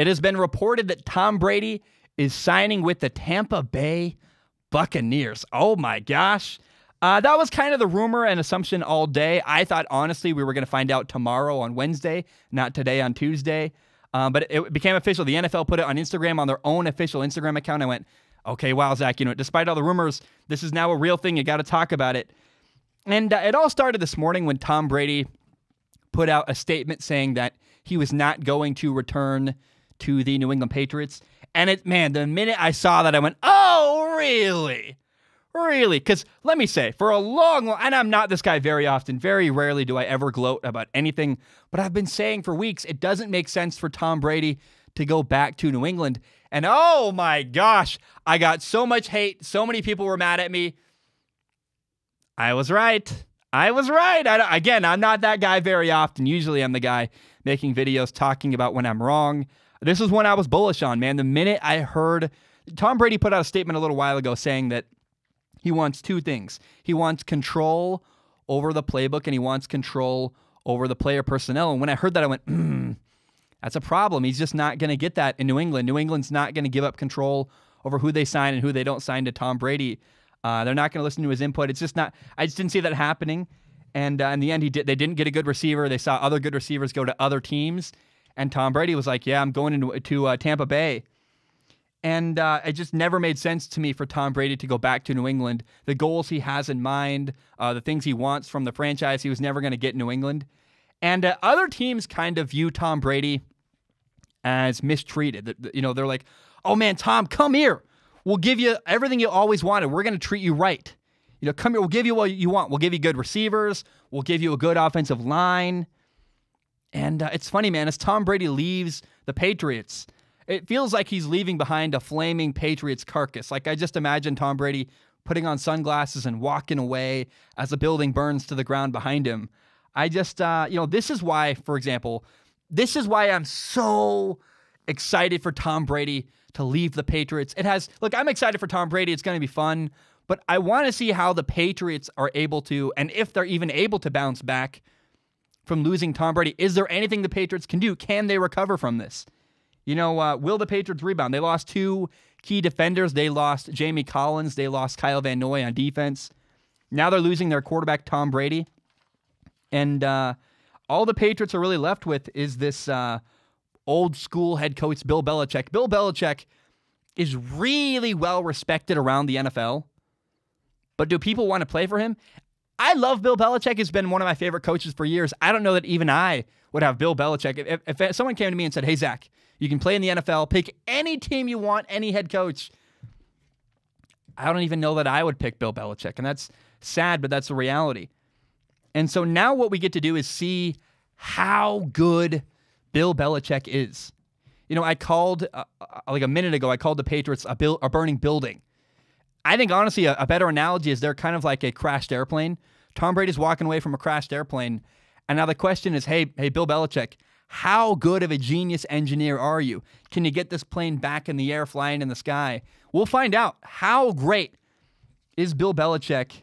It has been reported that Tom Brady is signing with the Tampa Bay Buccaneers. Oh my gosh. Uh, that was kind of the rumor and assumption all day. I thought, honestly, we were going to find out tomorrow on Wednesday, not today on Tuesday. Um, but it became official. The NFL put it on Instagram on their own official Instagram account. I went, okay, wow, Zach, you know, despite all the rumors, this is now a real thing. You got to talk about it. And uh, it all started this morning when Tom Brady put out a statement saying that he was not going to return to the New England Patriots. And it, man, the minute I saw that, I went, oh, really? Really? Because let me say, for a long, long, and I'm not this guy very often, very rarely do I ever gloat about anything, but I've been saying for weeks it doesn't make sense for Tom Brady to go back to New England. And oh my gosh, I got so much hate. So many people were mad at me. I was right. I was right. I, again, I'm not that guy very often. Usually I'm the guy making videos talking about when I'm wrong. This is one I was bullish on, man. The minute I heard Tom Brady put out a statement a little while ago saying that he wants two things. He wants control over the playbook and he wants control over the player personnel. And when I heard that, I went, hmm. that's a problem. He's just not going to get that in New England. New England's not going to give up control over who they sign and who they don't sign to Tom Brady. Uh, they're not going to listen to his input. It's just not. I just didn't see that happening. And uh, in the end, he did. They didn't get a good receiver. They saw other good receivers go to other teams, and Tom Brady was like, "Yeah, I'm going into to uh, Tampa Bay." And uh, it just never made sense to me for Tom Brady to go back to New England. The goals he has in mind, uh, the things he wants from the franchise, he was never going to get in New England. And uh, other teams kind of view Tom Brady as mistreated. You know, they're like, oh man, Tom, come here. We'll give you everything you always wanted. We're going to treat you right. You know, come here. We'll give you what you want. We'll give you good receivers. We'll give you a good offensive line. And uh, it's funny, man, as Tom Brady leaves the Patriots, it feels like he's leaving behind a flaming Patriots carcass. Like I just imagine Tom Brady putting on sunglasses and walking away as the building burns to the ground behind him. I just, uh, you know, this is why, for example, this is why I'm so excited for Tom Brady to leave the Patriots. It has, look, I'm excited for Tom Brady. It's going to be fun, but I want to see how the Patriots are able to, and if they're even able to bounce back from losing Tom Brady? Is there anything the Patriots can do? Can they recover from this? You know, uh, will the Patriots rebound? They lost two key defenders. They lost Jamie Collins. They lost Kyle Van Noy on defense. Now they're losing their quarterback, Tom Brady. And uh, all the Patriots are really left with is this uh, old school head coach, Bill Belichick. Bill Belichick is really well respected around the NFL. But do people want to play for him? I love Bill Belichick. He's been one of my favorite coaches for years. I don't know that even I would have Bill Belichick. If, if, someone came to me and said, Hey, Zach, you can play in the NFL, pick any team you want, any head coach, I don't even know that I would pick Bill Belichick. And that's sad, but that's the reality. And so now what we get to do is see how good Bill Belichick is. You know, I called uh, uh like a minute ago, I called the Patriots a, bil- a burning building. I think honestly, a, a, better analogy is they're kind of like a crashed airplane. Tom Brady's walking away from a crashed airplane, and now the question is, hey, hey, Bill Belichick, how good of a genius engineer are you? Can you get this plane back in the air, flying in the sky? We'll find out how great is Bill Belichick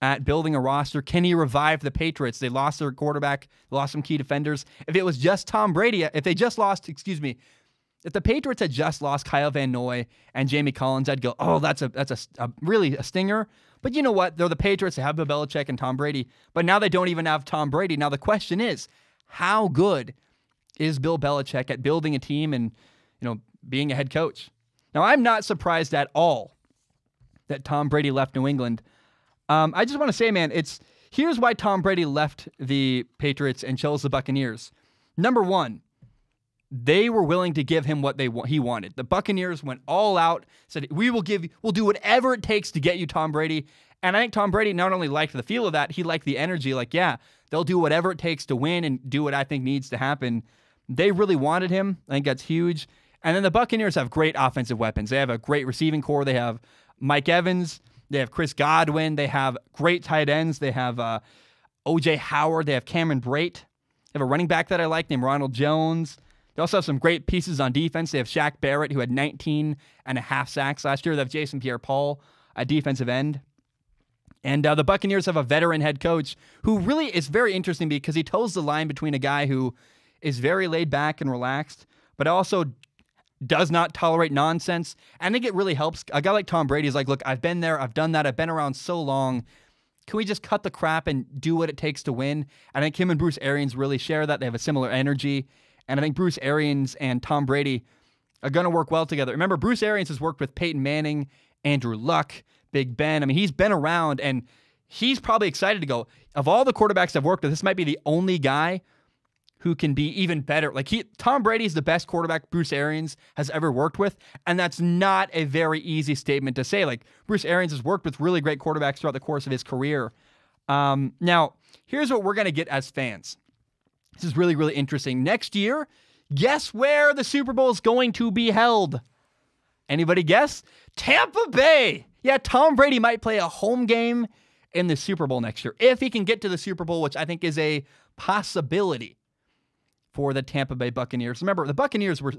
at building a roster. Can he revive the Patriots? They lost their quarterback, lost some key defenders. If it was just Tom Brady, if they just lost, excuse me, if the Patriots had just lost Kyle Van Noy and Jamie Collins, I'd go, oh, that's a that's a, a, really a stinger. But you know what? They're the Patriots. They have Bill Belichick and Tom Brady. But now they don't even have Tom Brady. Now the question is, how good is Bill Belichick at building a team and you know being a head coach? Now I'm not surprised at all that Tom Brady left New England. Um, I just want to say, man, it's here's why Tom Brady left the Patriots and chose the Buccaneers. Number one they were willing to give him what they he wanted. The Buccaneers went all out, said, "We will give, we'll do whatever it takes to get you Tom Brady." And I think Tom Brady not only liked the feel of that, he liked the energy. Like, yeah, they'll do whatever it takes to win and do what I think needs to happen. They really wanted him. I think that's huge. And then the Buccaneers have great offensive weapons. They have a great receiving core. They have Mike Evans. They have Chris Godwin. They have great tight ends. They have uh, OJ Howard. They have Cameron Brate. They have a running back that I like named Ronald Jones. They also have some great pieces on defense. They have Shaq Barrett, who had 19 and a half sacks last year. They have Jason Pierre Paul, a defensive end. And uh, the Buccaneers have a veteran head coach who really is very interesting because he toes the line between a guy who is very laid back and relaxed, but also does not tolerate nonsense. I think it really helps. A guy like Tom Brady is like, look, I've been there, I've done that, I've been around so long. Can we just cut the crap and do what it takes to win? I think him and Bruce Arians really share that. They have a similar energy. And I think Bruce Arians and Tom Brady are going to work well together. Remember, Bruce Arians has worked with Peyton Manning, Andrew Luck, Big Ben. I mean, he's been around and he's probably excited to go. Of all the quarterbacks I've worked with, this might be the only guy who can be even better. Like he Tom Brady is the best quarterback Bruce Arians has ever worked with, and that's not a very easy statement to say. Like Bruce Arians has worked with really great quarterbacks throughout the course of his career. Um, now, here's what we're going to get as fans. This is really, really interesting. Next year, guess where the Super Bowl is going to be held? Anybody guess? Tampa Bay. Yeah, Tom Brady might play a home game in the Super Bowl next year if he can get to the Super Bowl, which I think is a possibility for the Tampa Bay Buccaneers. Remember, the Buccaneers were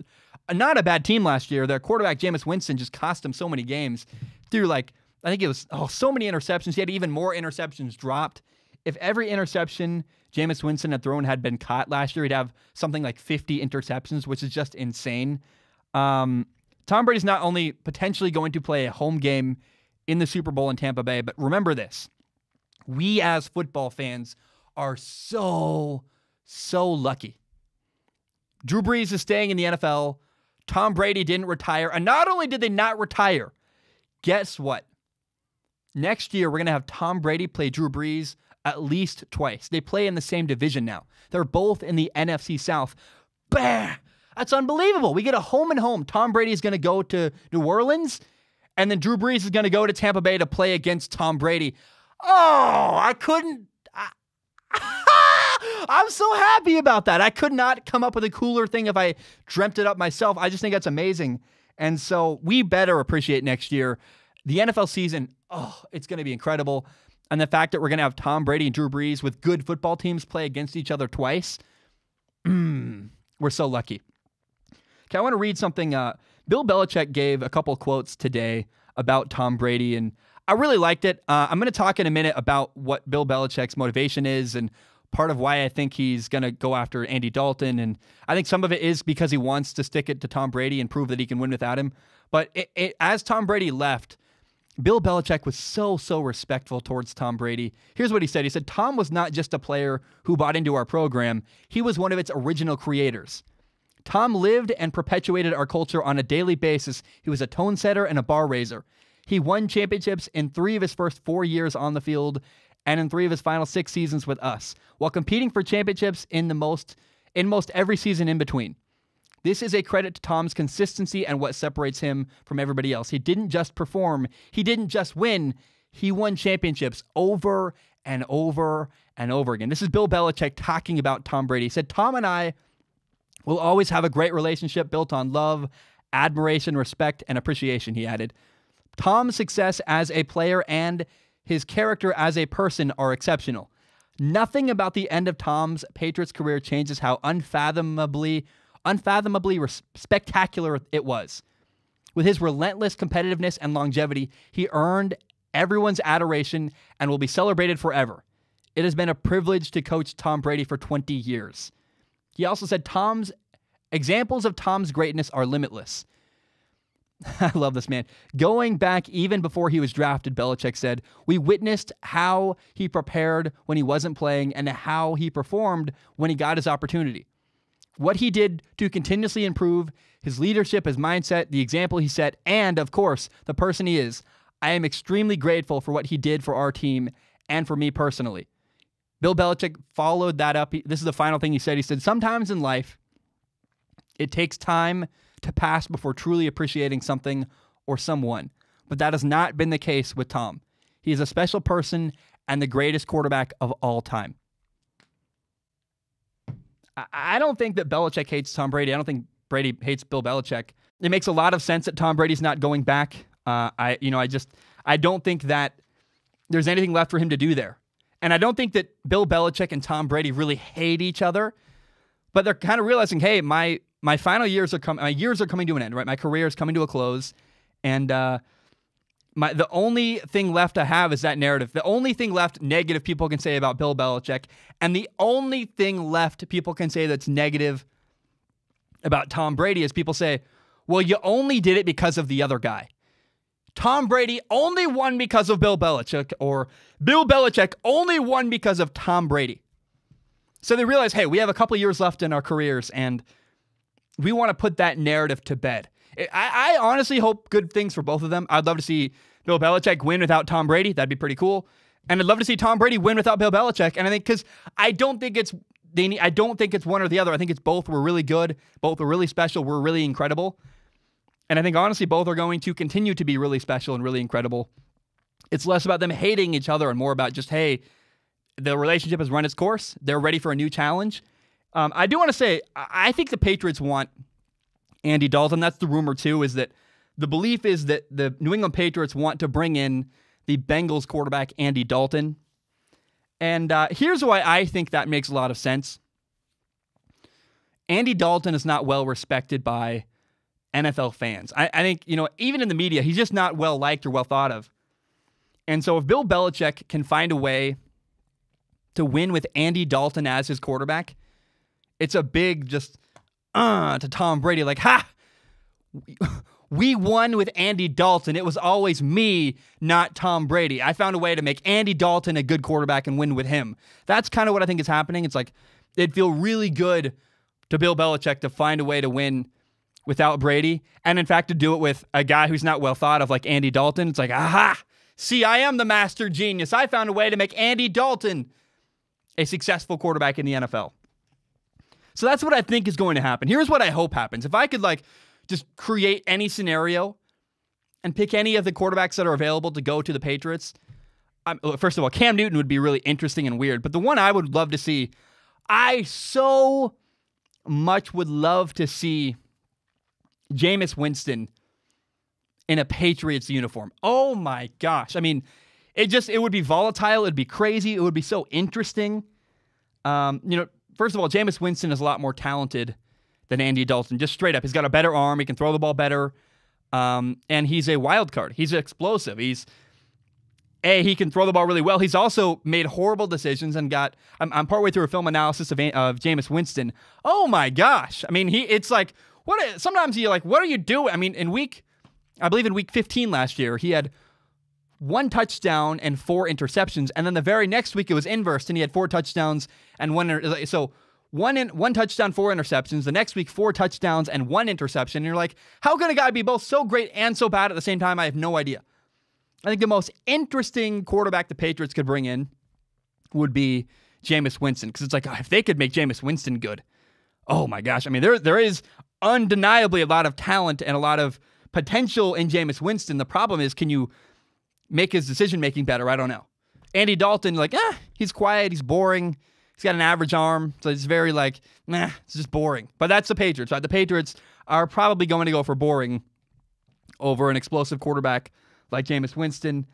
not a bad team last year. Their quarterback Jameis Winston just cost them so many games through like I think it was oh so many interceptions. He had even more interceptions dropped if every interception Jameis Winston had thrown had been caught last year, he'd have something like 50 interceptions, which is just insane. Um, Tom Brady's not only potentially going to play a home game in the Super Bowl in Tampa Bay, but remember this we as football fans are so, so lucky. Drew Brees is staying in the NFL. Tom Brady didn't retire. And not only did they not retire, guess what? Next year, we're going to have Tom Brady play Drew Brees at least twice. They play in the same division now. They're both in the NFC South. Bah! That's unbelievable. We get a home and home. Tom Brady is going to go to New Orleans, and then Drew Brees is going to go to Tampa Bay to play against Tom Brady. Oh, I couldn't. I, I'm so happy about that. I could not come up with a cooler thing if I dreamt it up myself. I just think that's amazing. And so we better appreciate next year. The NFL season, oh, it's going to be incredible and the fact that we're going to have Tom Brady and Drew Brees with good football teams play against each other twice, we're so lucky. Okay, I want to read something. Uh, Bill Belichick gave a couple quotes today about Tom Brady, and I really liked it. Uh, I'm going to talk in a minute about what Bill Belichick's motivation is and part of why I think he's going to go after Andy Dalton. And I think some of it is because he wants to stick it to Tom Brady and prove that he can win without him. But it, it, as Tom Brady left, Bill Belichick was so, so respectful towards Tom Brady. Here's what he said He said, Tom was not just a player who bought into our program, he was one of its original creators. Tom lived and perpetuated our culture on a daily basis. He was a tone setter and a bar raiser. He won championships in three of his first four years on the field and in three of his final six seasons with us, while competing for championships in the most in most every season in between. This is a credit to Tom's consistency and what separates him from everybody else. He didn't just perform, he didn't just win, he won championships over and over and over again. This is Bill Belichick talking about Tom Brady. He said, Tom and I will always have a great relationship built on love, admiration, respect, and appreciation, he added. Tom's success as a player and his character as a person are exceptional. Nothing about the end of Tom's Patriots career changes how unfathomably Unfathomably res- spectacular it was. With his relentless competitiveness and longevity, he earned everyone's adoration and will be celebrated forever. It has been a privilege to coach Tom Brady for 20 years. He also said Tom's examples of Tom's greatness are limitless. I love this man. Going back even before he was drafted, Belichick said, We witnessed how he prepared when he wasn't playing and how he performed when he got his opportunity what he did to continuously improve his leadership, his mindset, the example he set, and of course, the person he is. I am extremely grateful for what he did for our team and for me personally. Bill Belichick followed that up. This is the final thing he said. He said, Sometimes in life, it takes time to pass before truly appreciating something or someone. But that has not been the case with Tom. He is a special person and the greatest quarterback of all time. I, don't think that Belichick hates Tom Brady. I don't think Brady hates Bill Belichick. It makes a lot of sense that Tom Brady's not going back. Uh, I, you know, I just, I don't think that there's anything left for him to do there. And I don't think that Bill Belichick and Tom Brady really hate each other, but they're kind of realizing, hey, my my final years are coming, my years are coming to an end, right? My career is coming to a close, and uh, my the only thing left I have is that narrative. The only thing left negative people can say about Bill Belichick, and the only thing left people can say that's negative about Tom Brady is people say, "Well, you only did it because of the other guy." Tom Brady only won because of Bill Belichick, or Bill Belichick only won because of Tom Brady. So they realize, hey, we have a couple years left in our careers, and we want to put that narrative to bed. I, I, honestly hope good things for both of them. I'd love to see Bill Belichick win without Tom Brady. That'd be pretty cool. And I'd love to see Tom Brady win without Bill Belichick. And I think because I don't think it's they need, I don't think it's one or the other. I think it's both were really good, both were really special, were really incredible. And I think honestly, both are going to continue to be really special and really incredible. It's less about them hating each other and more about just, hey, the relationship has run its course. They're ready for a new challenge. Um, I do want to say, I think the Patriots want Andy Dalton. That's the rumor, too, is that the belief is that the New England Patriots want to bring in the Bengals quarterback Andy Dalton. And uh, here's why I think that makes a lot of sense. Andy Dalton is not well respected by NFL fans. I, I, think, you know, even in the media, he's just not well liked or well thought of. And so if Bill Belichick can find a way to win with Andy Dalton as his quarterback, it's a big just uh to Tom Brady, like, ha! we won with Andy Dalton. It was always me, not Tom Brady. I found a way to make Andy Dalton a good quarterback and win with him. That's kind of what I think is happening. It's like it'd feel really good to Bill Belichick to find a way to win without Brady. And in fact, to do it with a guy who's not well thought of like Andy Dalton. It's like, aha, see, I am the master genius. I found a way to make Andy Dalton a successful quarterback in the NFL. So that's what I think is going to happen. Here's what I hope happens. If I could like just create any scenario and pick any of the quarterbacks that are available to go to the Patriots. I'm, first of all, Cam Newton would be really interesting and weird, but the one I would love to see, I so much would love to see Jameis Winston in a Patriots uniform. Oh my gosh. I mean, it just it would be volatile, it'd be crazy, it would be so interesting. Um, you know, first of all, Jameis Winston is a lot more talented than Andy Dalton. Just straight up, he's got a better arm. He can throw the ball better, um, and he's a wild card. He's explosive. He's a he can throw the ball really well. He's also made horrible decisions and got. I'm, I'm partway through a film analysis of of Jameis Winston. Oh my gosh! I mean, he it's like what? Sometimes you're like, what are you doing? I mean, in week, I believe in week 15 last year, he had one touchdown and four interceptions, and then the very next week it was inversed and he had four touchdowns and one. So one in one touchdown, four interceptions. The next week, four touchdowns and one interception. And you're like, how can a guy be both so great and so bad at the same time? I have no idea. I think the most interesting quarterback the Patriots could bring in would be Jameis Winston because it's like if they could make Jameis Winston good, oh my gosh! I mean, there there is undeniably a lot of talent and a lot of potential in Jameis Winston. The problem is, can you make his decision making better? I don't know. Andy Dalton, like, ah, eh, he's quiet, he's boring. He's got an average arm, so it's very like, nah, it's just boring. But that's the Patriots, right? The Patriots are probably going to go for boring over an explosive quarterback like Jameis Winston.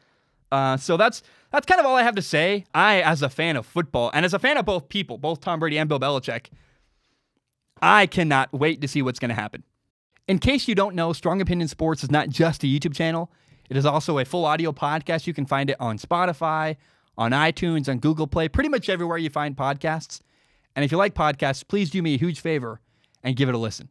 Uh, so that's that's kind of all I have to say. I, as a fan of football and as a fan of both people, both Tom Brady and Bill Belichick, I cannot wait to see what's going to happen. In case you don't know, Strong Opinion Sports is not just a YouTube channel. It is also a full audio podcast. You can find it on Spotify, on iTunes, on Google Play, pretty much everywhere you find podcasts. And if you like podcasts, please do me a huge favor and give it a listen.